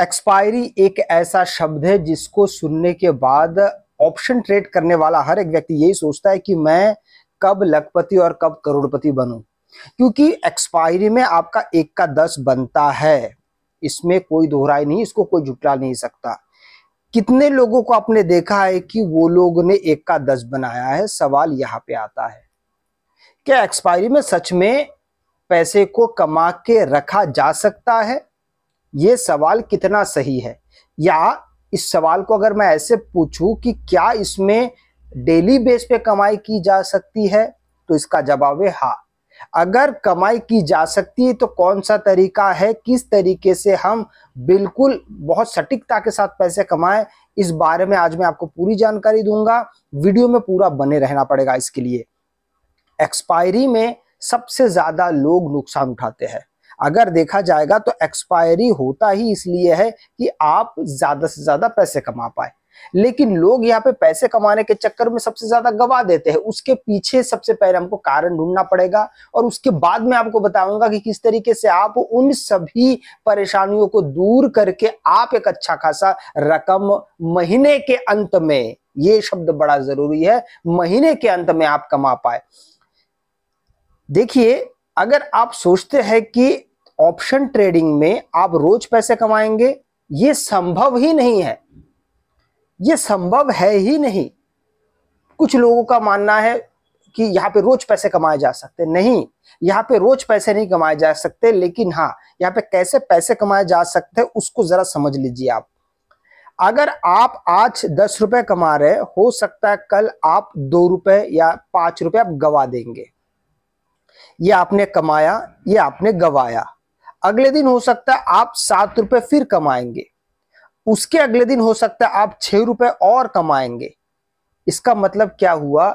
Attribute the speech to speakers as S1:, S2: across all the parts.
S1: expiry एक ऐसा शब्द है जिसको सुनने के बाद ऑप्शन ट्रेड करने वाला हर एक व्यक्ति यही सोचता है कि मैं कब लखपति और कब करोड़पति बनूं क्योंकि एक्सपायरी में आपका एक का दस बनता है इसमें कोई दोहराई नहीं इसको कोई जुटला नहीं सकता कितने लोगों को आपने देखा है कि वो लोग ने एक का दस बनाया है सवाल यहाँ पे आता है क्या एक्सपायरी में सच में पैसे को कमा के रखा जा सकता है ये सवाल कितना सही है या इस सवाल को अगर मैं ऐसे पूछूं कि क्या इसमें डेली बेस पे कमाई की जा सकती है तो इसका जवाब है हाँ अगर कमाई की जा सकती है तो कौन सा तरीका है किस तरीके से हम बिल्कुल बहुत सटीकता के साथ पैसे कमाएं इस बारे में आज मैं आपको पूरी जानकारी दूंगा वीडियो में पूरा बने रहना पड़ेगा इसके लिए एक्सपायरी में सबसे ज्यादा लोग नुकसान उठाते हैं अगर देखा जाएगा तो एक्सपायरी होता ही इसलिए है कि आप ज्यादा से ज्यादा पैसे कमा पाए लेकिन लोग यहाँ पे पैसे कमाने के चक्कर में सबसे ज्यादा गवा देते हैं उसके पीछे सबसे पहले हमको कारण ढूंढना पड़ेगा और उसके बाद में आपको बताऊंगा कि किस तरीके से आप उन सभी परेशानियों को दूर करके आप एक अच्छा खासा रकम महीने के अंत में ये शब्द बड़ा जरूरी है महीने के अंत में आप कमा पाए देखिए अगर आप सोचते हैं कि ऑप्शन ट्रेडिंग में आप रोज पैसे कमाएंगे ये संभव ही नहीं है ये संभव है ही नहीं कुछ लोगों का मानना है कि यहाँ पे रोज पैसे कमाए जा सकते नहीं यहाँ पे रोज पैसे नहीं कमाए जा सकते लेकिन हाँ यहाँ पे कैसे पैसे कमाए जा सकते उसको जरा समझ लीजिए आप अगर आप आज दस रुपए कमा रहे हो सकता है कल आप दो रुपए या पांच रुपए आप गवा देंगे ये आपने कमाया ये आपने गवाया अगले दिन हो सकता है आप सात रुपए फिर कमाएंगे उसके अगले दिन हो सकता है आप छह रुपए और कमाएंगे इसका मतलब क्या हुआ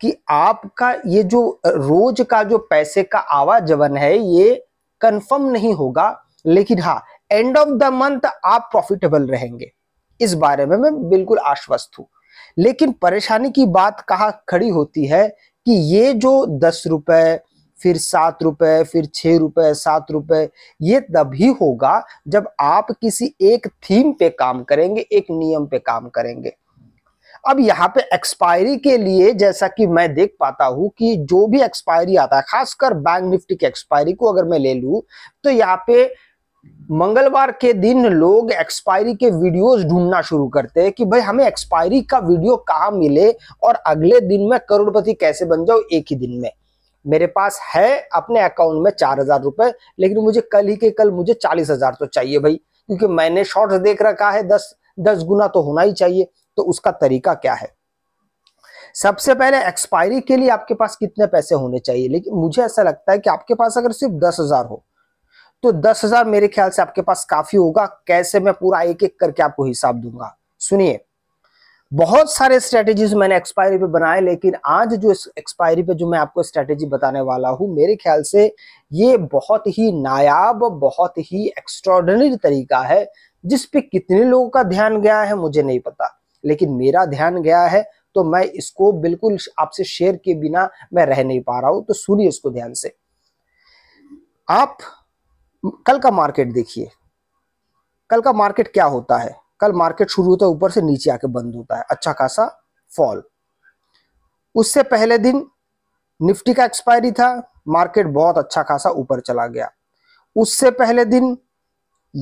S1: कि आपका ये जो रोज का जो पैसे का आवाजवन है ये कंफर्म नहीं होगा लेकिन हाँ एंड ऑफ द मंथ आप प्रॉफिटेबल रहेंगे इस बारे में मैं बिल्कुल आश्वस्त हूं लेकिन परेशानी की बात कहा खड़ी होती है कि ये जो दस रुपए फिर सात रुपए फिर छः रुपए सात रुपए ये तभी होगा जब आप किसी एक थीम पे काम करेंगे एक नियम पे काम करेंगे अब यहाँ पे एक्सपायरी के लिए जैसा कि मैं देख पाता हूँ कि जो भी एक्सपायरी आता है खासकर बैंक निफ्टी की एक्सपायरी को अगर मैं ले लू तो यहाँ पे मंगलवार के दिन लोग एक्सपायरी के वीडियोस ढूंढना शुरू करते हैं कि भाई हमें एक्सपायरी का वीडियो कहाँ मिले और अगले दिन में करोड़पति कैसे बन जाओ एक ही दिन में मेरे पास है अपने अकाउंट में चार हजार रुपए लेकिन मुझे कल ही के कल मुझे चालीस हजार तो चाहिए भाई क्योंकि मैंने शॉर्ट देख रखा है दस दस गुना तो होना ही चाहिए तो उसका तरीका क्या है सबसे पहले एक्सपायरी के लिए आपके पास कितने पैसे होने चाहिए लेकिन मुझे ऐसा लगता है कि आपके पास अगर सिर्फ दस हजार हो तो दस हजार मेरे ख्याल से आपके पास काफी होगा कैसे मैं पूरा एक एक करके आपको हिसाब दूंगा सुनिए बहुत सारे स्ट्रेटेजी मैंने एक्सपायरी पे बनाए लेकिन आज जो इस एक्सपायरी पे जो मैं आपको स्ट्रेटेजी बताने वाला हूँ मेरे ख्याल से ये बहुत ही नायाब बहुत ही एक्स्ट्रॉर्डनरी तरीका है जिस पे कितने लोगों का ध्यान गया है मुझे नहीं पता लेकिन मेरा ध्यान गया है तो मैं इसको बिल्कुल आपसे शेयर के बिना मैं रह नहीं पा रहा हूं तो सुनिए इसको ध्यान से आप कल का मार्केट देखिए कल का मार्केट क्या होता है कल मार्केट शुरू होता है ऊपर से नीचे आके बंद होता है अच्छा खासा फॉल उससे पहले दिन निफ्टी का एक्सपायरी था मार्केट बहुत अच्छा खासा ऊपर चला गया उससे पहले दिन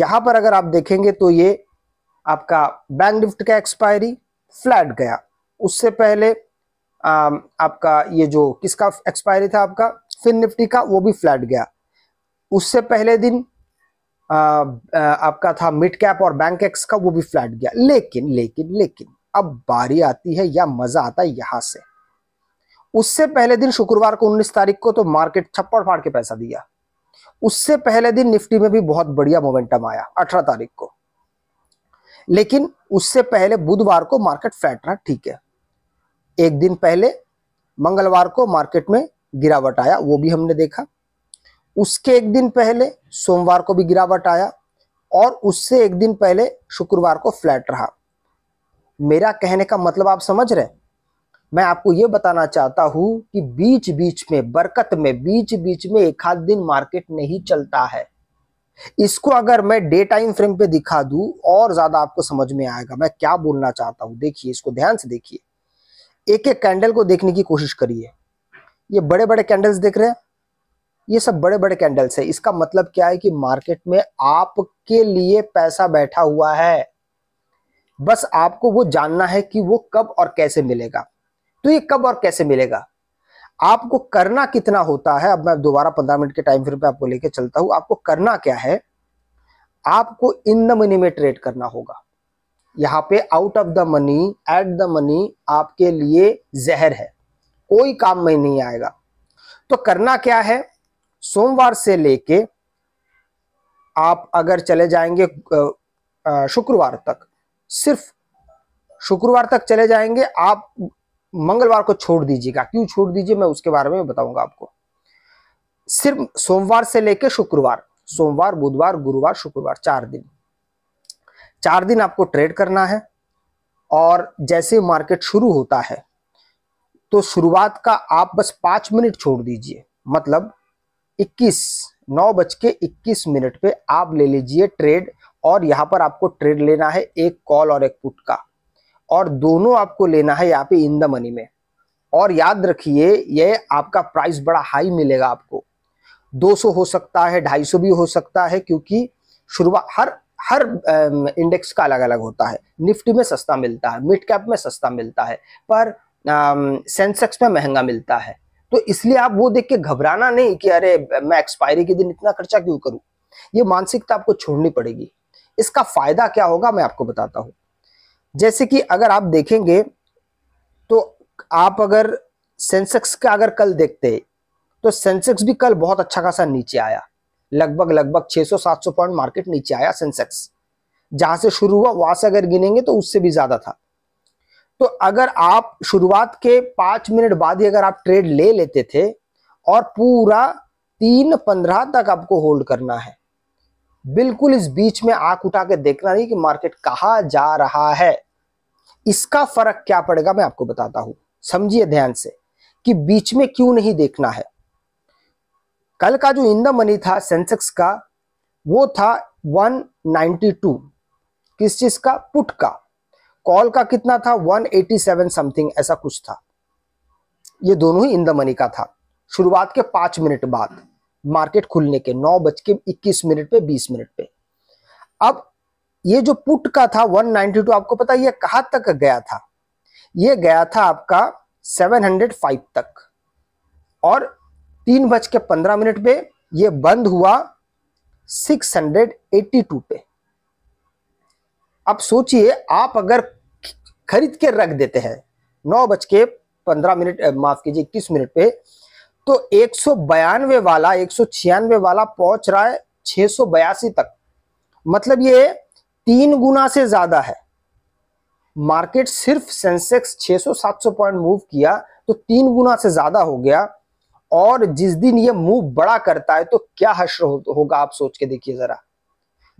S1: यहां पर अगर आप देखेंगे तो ये आपका बैंक निफ्ट का एक्सपायरी फ्लैट गया उससे पहले आ, आपका ये जो किसका एक्सपायरी था आपका फिन निफ्टी का वो भी फ्लैट गया उससे पहले दिन आपका था मिड कैप और बैंक एक्स का वो भी फ्लैट गया लेकिन लेकिन लेकिन अब बारी आती है या मजा आता है यहां से उससे पहले दिन शुक्रवार को 19 तारीख को तो मार्केट छप्पड़ फाड़ के पैसा दिया उससे पहले दिन निफ्टी में भी बहुत बढ़िया मोमेंटम आया 18 तारीख को लेकिन उससे पहले बुधवार को मार्केट फ्लैट रहा ठीक है एक दिन पहले मंगलवार को मार्केट में गिरावट आया वो भी हमने देखा उसके एक दिन पहले सोमवार को भी गिरावट आया और उससे एक दिन पहले शुक्रवार को फ्लैट रहा मेरा कहने का मतलब आप समझ रहे मैं आपको यह बताना चाहता हूं कि बीच बीच में बरकत में बीच बीच में एक आध दिन मार्केट नहीं चलता है इसको अगर मैं डे टाइम फ्रेम पे दिखा दू और ज्यादा आपको समझ में आएगा मैं क्या बोलना चाहता हूं देखिए इसको ध्यान से देखिए एक एक कैंडल को देखने की कोशिश करिए ये बड़े बड़े कैंडल्स देख रहे हैं ये सब बड़े बड़े कैंडल्स है इसका मतलब क्या है कि मार्केट में आपके लिए पैसा बैठा हुआ है बस आपको वो जानना है कि वो कब और कैसे मिलेगा तो ये कब और कैसे मिलेगा आपको करना कितना होता है अब मैं दोबारा पंद्रह मिनट के टाइम फिर पे आपको लेके चलता हूं आपको करना क्या है आपको इन द मनी में ट्रेड करना होगा यहां पे out of the money at the money आपके लिए जहर है कोई काम में नहीं आएगा तो करना क्या है सोमवार से लेके आप अगर चले जाएंगे शुक्रवार तक सिर्फ शुक्रवार तक चले जाएंगे आप मंगलवार को छोड़ दीजिएगा क्यों छोड़ दीजिए मैं उसके बारे में बताऊंगा आपको सिर्फ सोमवार से लेकर शुक्रवार सोमवार बुधवार गुरुवार शुक्रवार चार दिन चार दिन आपको ट्रेड करना है और जैसे मार्केट शुरू होता है तो शुरुआत का आप बस पांच मिनट छोड़ दीजिए मतलब इक्कीस नौ बज के इक्कीस मिनट पे आप ले लीजिए ट्रेड और यहाँ पर आपको ट्रेड लेना है एक कॉल और एक पुट का और दोनों आपको लेना है यहाँ पे इन द मनी में और याद रखिए ये आपका प्राइस बड़ा हाई मिलेगा आपको 200 हो सकता है 250 भी हो सकता है क्योंकि शुरुआत हर हर इंडेक्स का अलग अलग होता है निफ्टी में सस्ता मिलता है मिड कैप में सस्ता मिलता है पर सेंसेक्स में महंगा मिलता है तो इसलिए आप वो देख के घबराना नहीं कि अरे मैं एक्सपायरी के दिन इतना खर्चा क्यों करूं ये मानसिकता आपको छोड़नी पड़ेगी इसका फायदा क्या होगा मैं आपको बताता हूं जैसे कि अगर आप देखेंगे तो आप अगर सेंसेक्स का अगर कल देखते तो सेंसेक्स भी कल बहुत अच्छा खासा नीचे आया लगभग लगभग 600-700 पॉइंट मार्केट नीचे आया सेंसेक्स जहां से शुरू हुआ वहां से अगर गिनेंगे तो उससे भी ज्यादा था तो अगर आप शुरुआत के पांच मिनट बाद ही अगर आप ट्रेड ले लेते थे और पूरा तीन पंद्रह तक आपको होल्ड करना है बिल्कुल इस बीच में आंख उठा के देखना नहीं कि मार्केट कहा जा रहा है इसका फर्क क्या पड़ेगा मैं आपको बताता हूं समझिए ध्यान से कि बीच में क्यों नहीं देखना है कल का जो इंद मनी था सेंसेक्स का वो था 192 किस चीज का पुट का कॉल का कितना था 187 समथिंग ऐसा कुछ था ये दोनों ही इन द मनी का था शुरुआत के पांच मिनट बाद मार्केट खुलने के नौ बज के इक्कीस मिनट पे बीस मिनट पे अब ये जो पुट का था 192 आपको पता ये कहां तक गया था ये गया था आपका 705 तक और तीन बज के पंद्रह मिनट पे ये बंद हुआ 682 पे अब सोचिए आप अगर खरीद के रख देते हैं नौ बज के पंद्रह मिनट माफ कीजिए इक्कीस मिनट पे तो एक सौ बयानवे वाला एक सौ छियानवे वाला पहुंच रहा है छह सौ बयासी तक मतलब ये तीन गुना से ज्यादा है मार्केट सिर्फ सेंसेक्स 600-700 पॉइंट मूव किया तो तीन गुना से ज्यादा हो गया और जिस दिन ये मूव बड़ा करता है तो क्या हश्र होगा आप सोच के देखिए जरा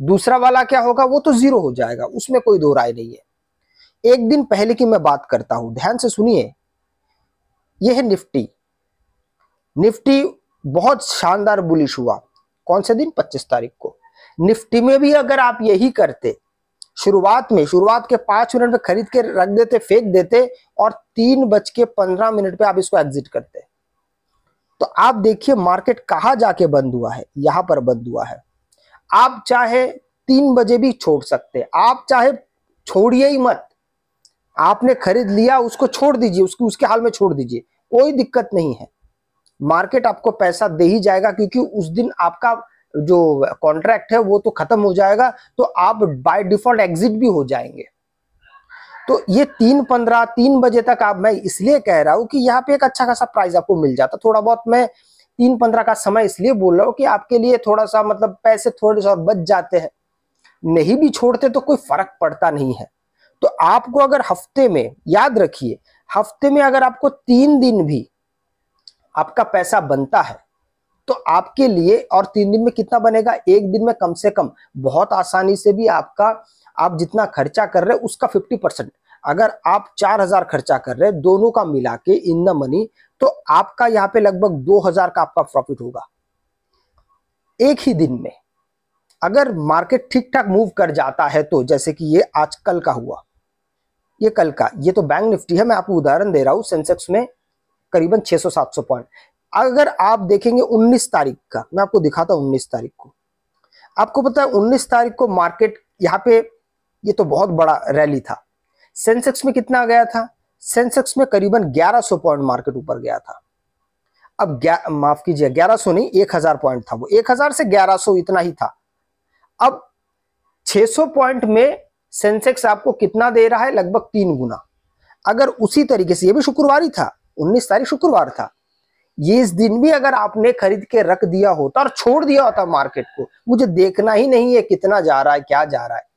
S1: दूसरा वाला क्या होगा वो तो जीरो हो जाएगा उसमें कोई दो राय नहीं है एक दिन पहले की मैं बात करता हूं ध्यान से सुनिए यह है निफ्टी निफ्टी बहुत शानदार बुलिश हुआ कौन से दिन 25 तारीख को निफ्टी में भी अगर आप यही करते शुरुआत में शुरुआत के पांच मिनट में खरीद के रख देते फेंक देते और तीन बज के पंद्रह मिनट पे आप इसको एग्जिट करते तो आप देखिए मार्केट कहा जाके बंद हुआ है यहां पर बंद हुआ है आप चाहे तीन बजे भी छोड़ सकते आप चाहे छोड़िए ही मत आपने खरीद लिया उसको छोड़ दीजिए उसकी उसके हाल में छोड़ दीजिए कोई दिक्कत नहीं है मार्केट आपको पैसा दे ही जाएगा क्योंकि उस दिन आपका जो कॉन्ट्रैक्ट है वो तो खत्म हो जाएगा तो आप बाय डिफॉल्ट एग्जिट भी हो जाएंगे तो ये तीन पंद्रह तीन बजे तक आप मैं इसलिए कह रहा हूं कि यहाँ पे एक अच्छा खासा प्राइस आपको मिल जाता थोड़ा बहुत मैं तीन पंद्रह का समय इसलिए बोल रहा हूँ कि आपके लिए थोड़ा सा मतलब पैसे थोड़े से और बच जाते हैं नहीं भी छोड़ते तो कोई फर्क पड़ता नहीं है तो आपको अगर हफ्ते में याद रखिए हफ्ते में अगर आपको तीन दिन भी आपका पैसा बनता है तो आपके लिए और तीन दिन में कितना बनेगा एक दिन में कम से कम बहुत आसानी से भी आपका आप जितना खर्चा कर रहे हैं उसका फिफ्टी परसेंट अगर आप चार हजार खर्चा कर रहे हैं दोनों का मिला के इन द मनी तो आपका यहां पे लगभग 2000 का आपका प्रॉफिट होगा एक ही दिन में अगर मार्केट ठीक ठाक मूव कर जाता है तो जैसे कि ये आज कल का हुआ ये कल का ये तो बैंक निफ्टी है मैं आपको उदाहरण दे रहा हूं सेंसेक्स में करीबन 600-700 पॉइंट अगर आप देखेंगे 19 तारीख का मैं आपको दिखाता हूं 19 तारीख को आपको पता है उन्नीस तारीख को मार्केट यहाँ पे ये तो बहुत बड़ा रैली था सेंसेक्स में कितना गया था सेंसेक्स में करीबन 1100 पॉइंट मार्केट ऊपर गया था अब माफ कीजिए 1100 नहीं 1000 पॉइंट था वो 1000 से 1100 इतना ही था अब 600 पॉइंट में सेंसेक्स आपको कितना दे रहा है लगभग तीन गुना अगर उसी तरीके से ये भी शुक्रवार ही था 19 तारीख शुक्रवार था ये इस दिन भी अगर आपने खरीद के रख दिया होता और छोड़ दिया होता मार्केट को मुझे देखना ही नहीं है कितना जा रहा है क्या जा रहा है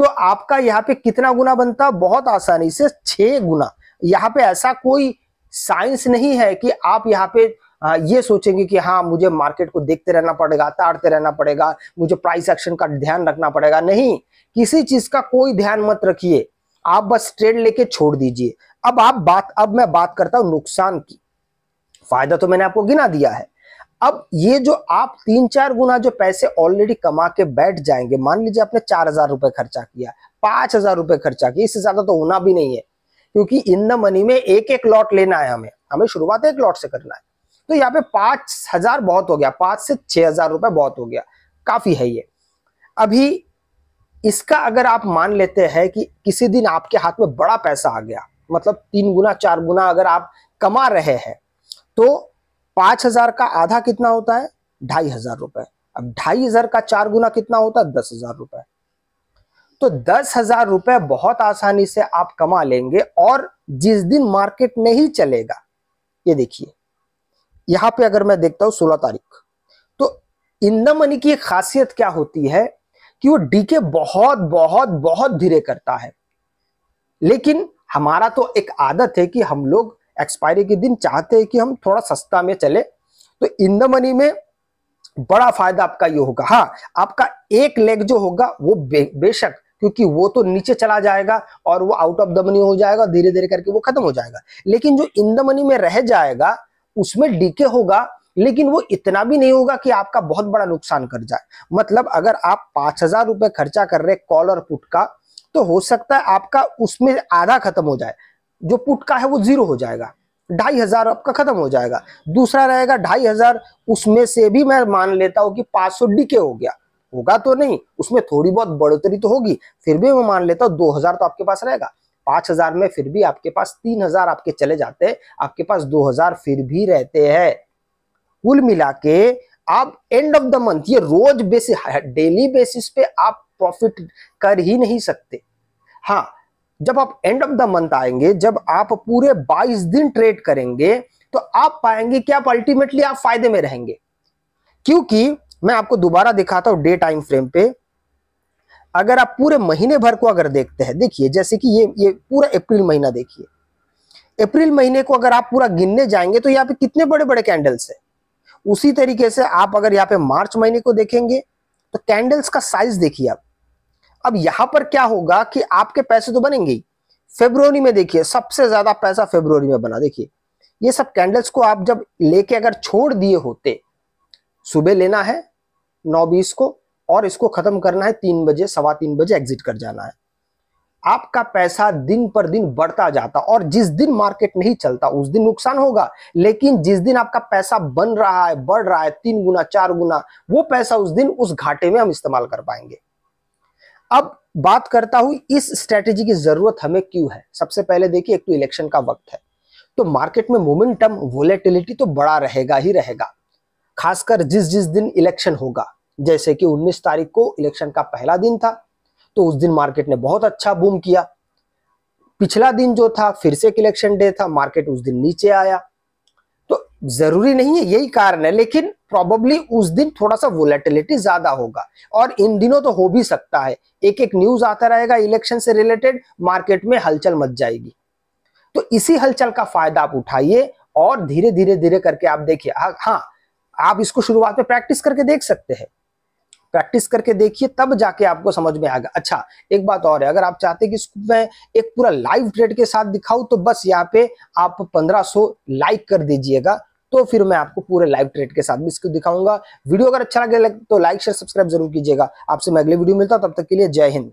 S1: तो आपका यहाँ पे कितना गुना बनता बहुत आसानी से छह गुना यहाँ पे ऐसा कोई साइंस नहीं है कि आप यहाँ पे ये सोचेंगे कि हाँ मुझे मार्केट को देखते रहना पड़ेगा ताड़ते रहना पड़ेगा मुझे प्राइस एक्शन का ध्यान रखना पड़ेगा नहीं किसी चीज का कोई ध्यान मत रखिए आप बस ट्रेड लेके छोड़ दीजिए अब आप बात अब मैं बात करता हूं नुकसान की फायदा तो मैंने आपको गिना दिया है अब ये जो आप तीन चार गुना जो पैसे ऑलरेडी कमा के बैठ जाएंगे मान लीजिए आपने चार हजार रुपये खर्चा किया पांच हजार रुपए खर्चा किया इससे ज्यादा तो होना भी नहीं है क्योंकि इन द मनी में एक एक लॉट लेना है हमें हमें शुरुआत एक लॉट से करना है तो यहाँ पे पांच हजार बहुत हो गया पांच से छह हजार रुपये बहुत हो गया काफी है ये अभी इसका अगर आप मान लेते हैं कि किसी दिन आपके हाथ में बड़ा पैसा आ गया मतलब तीन गुना चार गुना अगर आप कमा रहे हैं तो पांच हजार का आधा कितना होता है ढाई हजार रुपए अब ढाई हजार का चार गुना कितना होता है दस हजार रुपए तो दस हजार रुपए बहुत आसानी से आप कमा लेंगे और जिस दिन मार्केट नहीं चलेगा ये देखिए यहां पे अगर मैं देखता हूं सोलह तारीख तो इन द मनी की खासियत क्या होती है कि वो डीके बहुत बहुत बहुत धीरे करता है लेकिन हमारा तो एक आदत है कि हम लोग एक्सपायरी के दिन चाहते हैं कि हम थोड़ा सस्ता में चले तो इन द मनी में बड़ा फायदा आपका ये होगा हाँ आपका एक लेग जो होगा वो बे, बेशक क्योंकि वो तो नीचे चला जाएगा और वो आउट ऑफ द मनी हो जाएगा धीरे धीरे करके वो खत्म हो जाएगा लेकिन जो इन द मनी में रह जाएगा उसमें डीके होगा लेकिन वो इतना भी नहीं होगा कि आपका बहुत बड़ा नुकसान कर जाए मतलब अगर आप पांच हजार रुपए खर्चा कर रहे कॉल और पुट का तो हो सकता है आपका उसमें आधा खत्म हो जाए जो पुट का है वो जीरो हो जाएगा ढाई हजार आपका खत्म हो जाएगा दूसरा रहेगा ढाई हजार उसमें से भी मैं मान लेता हूं कि पांच सौ डीके हो गया होगा तो नहीं उसमें थोड़ी बहुत बढ़ोतरी तो होगी फिर भी मैं मान लेता हूं दो हजार तो आपके पास रहेगा पांच हजार में फिर भी आपके पास तीन हजार आपके चले जाते आपके पास दो हजार फिर भी रहते हैं कुल मिला के आप एंड ऑफ द मंथ ये रोज बेसिस डेली बेसिस पे आप प्रॉफिट कर ही नहीं सकते हाँ जब आप एंड ऑफ द मंथ आएंगे जब आप पूरे 22 दिन ट्रेड करेंगे तो आप पाएंगे कि आप अल्टीमेटली आप फायदे में रहेंगे क्योंकि मैं आपको दोबारा दिखाता हूं डे टाइम फ्रेम पे अगर आप पूरे महीने भर को अगर देखते हैं देखिए जैसे कि ये ये पूरा अप्रैल महीना देखिए अप्रैल महीने को अगर आप पूरा गिनने जाएंगे तो यहाँ पे कितने बड़े बड़े कैंडल्स है उसी तरीके से आप अगर यहाँ पे मार्च महीने को देखेंगे तो कैंडल्स का साइज देखिए आप अब यहां पर क्या होगा कि आपके पैसे तो बनेंगे ही फेब्रुवरी में देखिए सबसे ज्यादा पैसा फेब्रुवरी में बना देखिए ये सब कैंडल्स को आप जब लेके अगर छोड़ दिए होते सुबह लेना है नौ बीस को और इसको खत्म करना है तीन बजे सवा तीन बजे एग्जिट कर जाना है आपका पैसा दिन पर दिन बढ़ता जाता और जिस दिन मार्केट नहीं चलता उस दिन नुकसान होगा लेकिन जिस दिन आपका पैसा बन रहा है बढ़ रहा है तीन गुना चार गुना वो पैसा उस दिन उस घाटे में हम इस्तेमाल कर पाएंगे अब बात करता हूं इस स्ट्रेटेजी की जरूरत हमें क्यों है सबसे पहले देखिए एक तो इलेक्शन का वक्त है तो मार्केट में मोमेंटम वोलेटिलिटी तो बड़ा रहेगा ही रहेगा खासकर जिस जिस दिन इलेक्शन होगा जैसे कि 19 तारीख को इलेक्शन का पहला दिन था तो उस दिन मार्केट ने बहुत अच्छा बूम किया पिछला दिन जो था फिर से इलेक्शन डे था मार्केट उस दिन नीचे आया तो जरूरी नहीं है यही कारण है लेकिन प्रॉबली उस दिन थोड़ा सा वोलेटिलिटी ज्यादा होगा और इन दिनों तो हो भी सकता है एक एक न्यूज आता रहेगा इलेक्शन से रिलेटेड मार्केट में हलचल मच जाएगी तो इसी हलचल का फायदा आप उठाइए और धीरे धीरे धीरे करके आप देखिए हाँ, हाँ आप इसको शुरुआत में प्रैक्टिस करके देख सकते हैं प्रैक्टिस करके देखिए तब जाके आपको समझ में आएगा अच्छा एक बात और है अगर आप चाहते हैं कि मैं एक पूरा लाइव ट्रेड के साथ दिखाऊं तो बस यहाँ पे आप 1500 लाइक कर दीजिएगा तो फिर मैं आपको पूरे लाइव ट्रेड के साथ भी इसको दिखाऊंगा वीडियो अगर अच्छा लगे तो लाइक शेयर सब्सक्राइब जरूर कीजिएगा आपसे मैं अगले वीडियो मिलता हूं तब तक के लिए जय हिंद